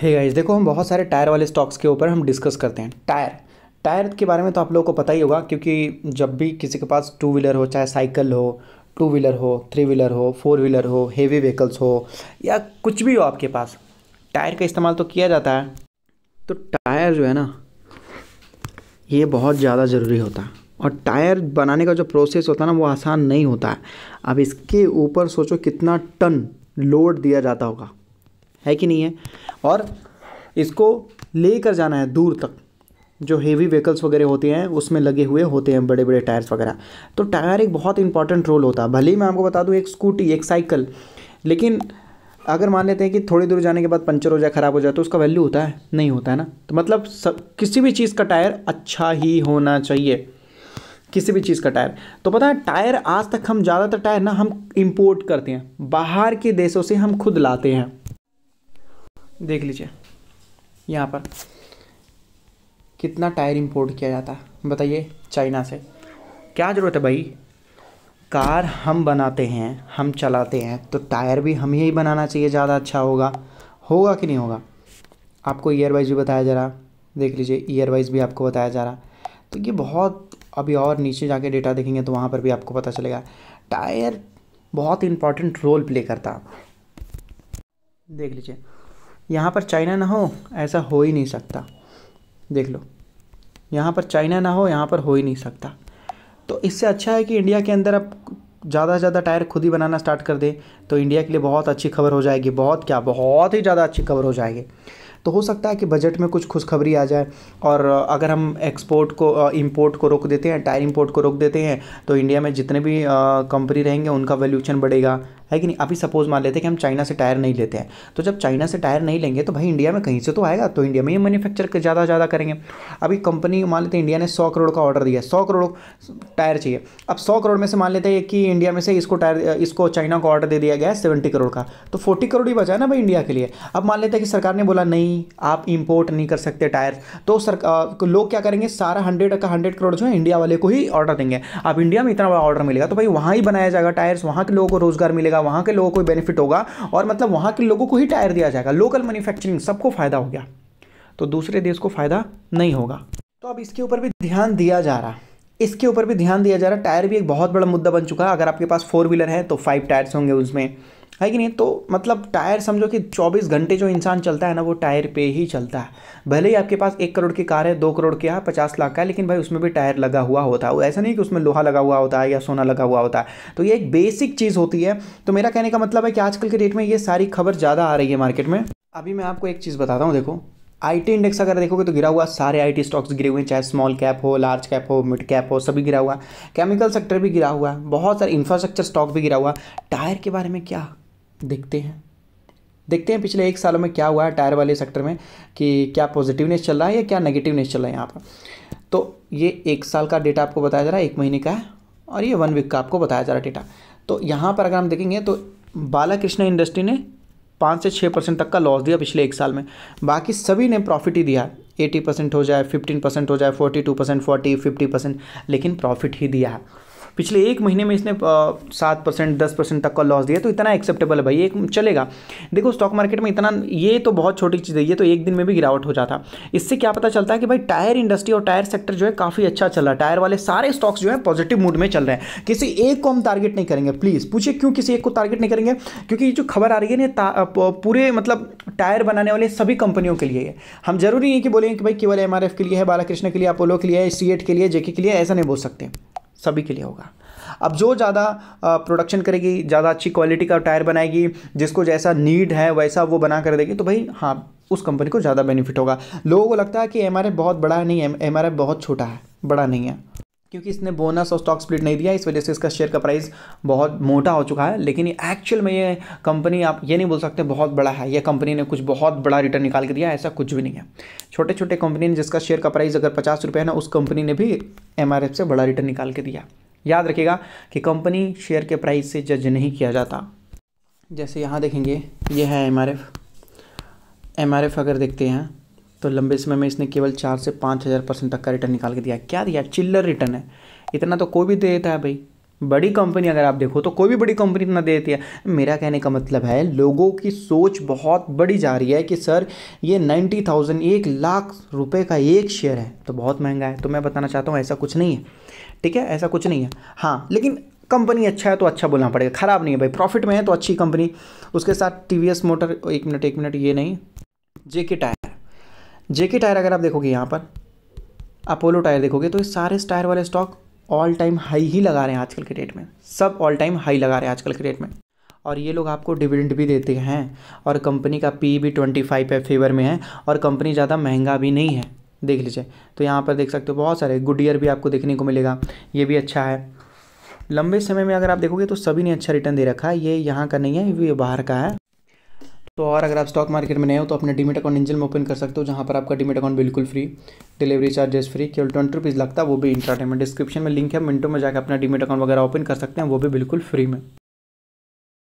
हे hey guys देखो हम बहुत सारे टायर वाले स्टॉक्स के ऊपर हम डिस्कस करते हैं टायर टायर के बारे में तो आप लोगों को पता ही होगा क्योंकि जब भी किसी के पास टू व्हीलर हो चाहे साइकिल हो टू व्हीलर हो थ्री व्हीलर हो फोर व्हीलर हो हेवी व्हीकल्स हो या कुछ भी हो आपके पास टायर का इस्तेमाल तो किया जाता है तो टायर जो है ना ये बहुत ज़्यादा ज़रूरी होता है और टायर बनाने का जो प्रोसेस होता है ना वो आसान नहीं होता है अब इसके ऊपर सोचो कितना टन लोड दिया जाता होगा है कि नहीं है और इसको लेकर जाना है दूर तक जो हेवी व्हीकल्स वगैरह होते हैं उसमें लगे हुए होते हैं बड़े बड़े टायर्स वगैरह तो टायर एक बहुत इंपॉर्टेंट रोल होता है भले ही मैं आपको बता दूँ एक स्कूटी एक साइकिल लेकिन अगर मान लेते हैं कि थोड़ी दूर जाने के बाद पंचर हो जाए ख़राब हो जाए तो उसका वैल्यू होता है नहीं होता है ना तो मतलब सब किसी भी चीज़ का टायर अच्छा ही होना चाहिए किसी भी चीज़ का टायर तो पता है टायर आज तक हम ज़्यादातर टायर ना हम इम्पोर्ट करते हैं बाहर के देशों से हम खुद लाते हैं देख लीजिए यहाँ पर कितना टायर इंपोर्ट किया जाता है बताइए चाइना से क्या ज़रूरत है भाई कार हम बनाते हैं हम चलाते हैं तो टायर भी हम ही बनाना चाहिए ज़्यादा अच्छा होगा होगा कि नहीं होगा आपको ईयर वाइज भी बताया जा रहा देख लीजिए ईयर वाइज भी आपको बताया जा रहा तो ये बहुत अभी और नीचे जाके डेटा देखेंगे तो वहाँ पर भी आपको पता चलेगा टायर बहुत इंपॉर्टेंट रोल प्ले करता है देख लीजिए यहाँ पर चाइना ना हो ऐसा हो ही नहीं सकता देख लो यहाँ पर चाइना ना हो यहाँ पर हो ही नहीं सकता तो इससे अच्छा है कि इंडिया के अंदर अब ज़्यादा से ज़्यादा टायर खुद ही बनाना स्टार्ट कर दे तो इंडिया के लिए बहुत अच्छी खबर हो जाएगी बहुत क्या बहुत ही ज़्यादा अच्छी खबर हो जाएगी तो हो सकता है कि बजट में कुछ खुशखबरी आ जाए और अगर हम एक्सपोर्ट को इंपोर्ट को रोक देते हैं टायर इंपोर्ट को रोक देते हैं तो इंडिया में जितने भी कंपनी रहेंगे उनका वैल्यूशन बढ़ेगा है कि नहीं अभी सपोज़ मान लेते हैं कि हम चाइना से टायर नहीं लेते हैं तो जब चाइना से टायर नहीं लेंगे तो भाई इंडिया में कहीं से तो आएगा तो इंडिया में ही मैन्युफैक्चर कर ज़्यादा ज़्यादा करेंगे अभी कंपनी मान लेते हैं इंडिया ने सौ करोड़ का ऑर्डर दिया है सौ करोड़ टायर चाहिए अब सौ करोड़ में से मान लेते हैं कि इंडिया में से इसको टायर इसको चाइना को ऑर्डर दे दिया गया है सेवेंटी करोड़ का तो फोर्टी करोड़ ही बचा है ना भाई इंडिया के लिए अब मान लेते हैं कि सरकार ने बोला नहीं नहीं आप इंपोर्ट नहीं कर सकते टायर तो सर लोग क्या करेंगे सारा हंड्रेड का हंड्रेड करोड़ जो है इंडिया वाले को ही ऑर्डर देंगे आप इंडिया में इतना बड़ा ऑर्डर मिलेगा तो भाई वहाँ ही बनाया जाएगा टायर्स वहाँ के लोगों को रोजगार मिलेगा वहाँ के लोगों को बेनिफिट होगा और मतलब वहाँ के लोगों को ही टायर दिया जाएगा लोकल मैन्युफैक्चरिंग सबको फ़ायदा हो गया तो दूसरे देश को फ़ायदा नहीं होगा तो अब इसके ऊपर भी ध्यान दिया जा रहा इसके ऊपर भी ध्यान दिया जा रहा टायर भी एक बहुत बड़ा मुद्दा बन चुका है अगर आपके पास फोर व्हीलर है तो फाइव टायर्स होंगे उसमें है कि नहीं तो मतलब टायर समझो कि 24 घंटे जो इंसान चलता है ना वो टायर पे ही चलता है भले ही आपके पास एक करोड़ की कार है दो करोड़ की है पचास लाख का है लेकिन भाई उसमें भी टायर लगा हुआ होता है वो ऐसा नहीं कि उसमें लोहा लगा हुआ होता है या सोना लगा हुआ होता है तो ये एक बेसिक चीज़ होती है तो मेरा कहने का मतलब है कि आजकल के डेट में ये सारी खबर ज़्यादा आ रही है मार्केट में अभी मैं आपको एक चीज़ बताता हूँ देखो आईटी इंडेक्स अगर देखोगे तो गिरा हुआ सारे आईटी स्टॉक्स गिरे हुए हैं चाहे स्मॉल कैप हो लार्ज कैप हो मिड कैप हो सभी गिरा हुआ केमिकल सेक्टर भी गिरा हुआ है बहुत सारे इंफ्रास्ट्रक्चर स्टॉक भी गिरा हुआ टायर के बारे में क्या देखते हैं देखते हैं पिछले एक सालों में क्या हुआ है टायर वाले सेक्टर में कि क्या पॉजिटिवनेस चल रहा है या क्या नेगेटिवनेस चल रहा है यहाँ पर तो ये एक साल का डेटा आपको बताया जा रहा है एक महीने का है और ये वन वीक का आपको बताया जा रहा है डेटा तो यहाँ पर अगर हम देखेंगे तो बालाकृष्ण इंडस्ट्री ने पाँच से छः परसेंट तक का लॉस दिया पिछले एक साल में बाकी सभी ने प्रॉफिट ही दिया एटी परसेंट हो जाए फिफ्टीन परसेंट हो जाए forty two percent forty fifty percent लेकिन प्रॉफिट ही दिया है पिछले एक महीने में इसने सात परसेंट दस परसेंट तक का लॉस दिया तो इतना एक्सेप्टेबल है भाई एक चलेगा देखो स्टॉक मार्केट में इतना ये तो बहुत छोटी चीज़ है ये तो एक दिन में भी गिरावट हो जाता इससे क्या पता चलता है कि भाई टायर इंडस्ट्री और टायर सेक्टर जो है काफ़ी अच्छा चल रहा है टायर वाले सारे स्टॉक्स जो है पॉजिटिव मूड में चल रहे हैं किसी एक को हम टारगेट नहीं करेंगे प्लीज़ पूछिए क्यों किसी एक को टारगेट नहीं करेंगे क्योंकि जो खबर आ रही है ना पूरे मतलब टायर बनाने वाले सभी कंपनियों के लिए है हम जरूरी है कि बोलेंगे कि भाई केवल एम के लिए है बालाकृष्ण के लिए अपोलो के लिए सी सी के लिए जेके के लिए ऐसा नहीं बोल सकते सभी के लिए होगा अब जो ज़्यादा प्रोडक्शन करेगी ज़्यादा अच्छी क्वालिटी का टायर बनाएगी जिसको जैसा नीड है वैसा वो बना कर देगी तो भाई हाँ उस कंपनी को ज़्यादा बेनिफिट होगा लोगों को लगता है कि एम बहुत बड़ा नहीं है एम बहुत छोटा है बड़ा नहीं है क्योंकि इसने बोनस और स्टॉक स्प्लिट नहीं दिया इस वजह से इसका शेयर का प्राइस बहुत मोटा हो चुका है लेकिन एक्चुअल में ये कंपनी आप ये नहीं बोल सकते बहुत बड़ा है ये कंपनी ने कुछ बहुत बड़ा रिटर्न निकाल के दिया ऐसा कुछ भी नहीं है छोटे छोटे कंपनी ने जिसका शेयर का प्राइस अगर पचास रुपये है ना उस कंपनी ने भी एम से बड़ा रिटर्न निकाल के दिया याद रखिएगा कि कंपनी शेयर के प्राइस से जज नहीं किया जाता जैसे यहाँ देखेंगे ये है एम आर एफ अगर देखते हैं तो लंबे समय में इसने केवल चार से पाँच हज़ार परसेंट तक का रिटर्न निकाल के दिया क्या दिया चिल्लर रिटर्न है इतना तो कोई भी दे देता है भाई बड़ी कंपनी अगर आप देखो तो कोई भी बड़ी कंपनी इतना दे देती है मेरा कहने का मतलब है लोगों की सोच बहुत बड़ी जा रही है कि सर ये नाइन्टी थाउजेंड एक लाख रुपए का एक शेयर है तो बहुत महंगा है तो मैं बताना चाहता हूँ ऐसा कुछ नहीं है ठीक है ऐसा कुछ नहीं है हाँ लेकिन कंपनी अच्छा है तो अच्छा बोलना पड़ेगा ख़राब नहीं है भाई प्रॉफिट में है तो अच्छी कंपनी उसके साथ टी मोटर एक मिनट एक मिनट ये नहीं जे के टायर जेके टायर अगर आप देखोगे यहाँ पर अपोलो टायर देखोगे तो ये सारे टायर वाले स्टॉक ऑल टाइम हाई ही लगा रहे हैं आजकल के डेट में सब ऑल टाइम हाई लगा रहे हैं आजकल के डेट में और ये लोग आपको डिविडेंड भी देते हैं और कंपनी का पी भी ट्वेंटी फाइव है फेवर में है और कंपनी ज़्यादा महंगा भी नहीं है देख लीजिए तो यहाँ पर देख सकते हो बहुत सारे गुड ईयर भी आपको देखने को मिलेगा ये भी अच्छा है लंबे समय में अगर आप देखोगे तो सभी ने अच्छा रिटर्न दे रखा है ये यहाँ का नहीं है ये बाहर का है तो और अगर आप स्टॉक मार्केट में नए हो तो अपने डीमेट अकाउंट इंजन में ओपन कर सकते हो जहाँ पर आपका डीमेट अकाउंट बिल्कुल फ्री डिलीवरी चार्जेस फ्री केवल ट्वेंटी रुपीज़ लगता है वो भी इंटरटेनमेंट डिस्क्रिप्शन में लिंक है मिनटों में जाकर अपना डीमेट अकाउंट वगैरह ओपन कर सकते हैं वो भी बिल्कुल फ्री में